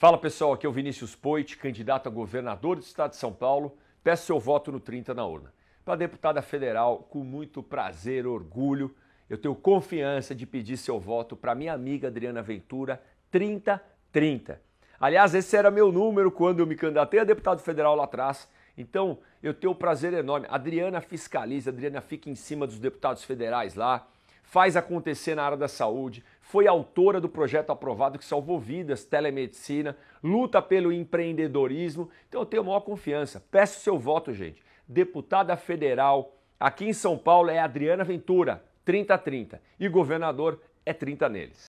Fala pessoal, aqui é o Vinícius Poit, candidato a governador do estado de São Paulo. Peço seu voto no 30 na urna. Para a deputada federal, com muito prazer, orgulho, eu tenho confiança de pedir seu voto para minha amiga Adriana Ventura, 3030. Aliás, esse era meu número quando eu me candidatei a deputado federal lá atrás. Então, eu tenho o um prazer enorme. A Adriana fiscaliza, a Adriana fica em cima dos deputados federais lá, faz acontecer na área da saúde, foi autora do projeto aprovado que salvou vidas, telemedicina, luta pelo empreendedorismo. Então eu tenho a maior confiança. Peço seu voto, gente. Deputada federal aqui em São Paulo é Adriana Ventura, 30-30. E governador é 30 neles.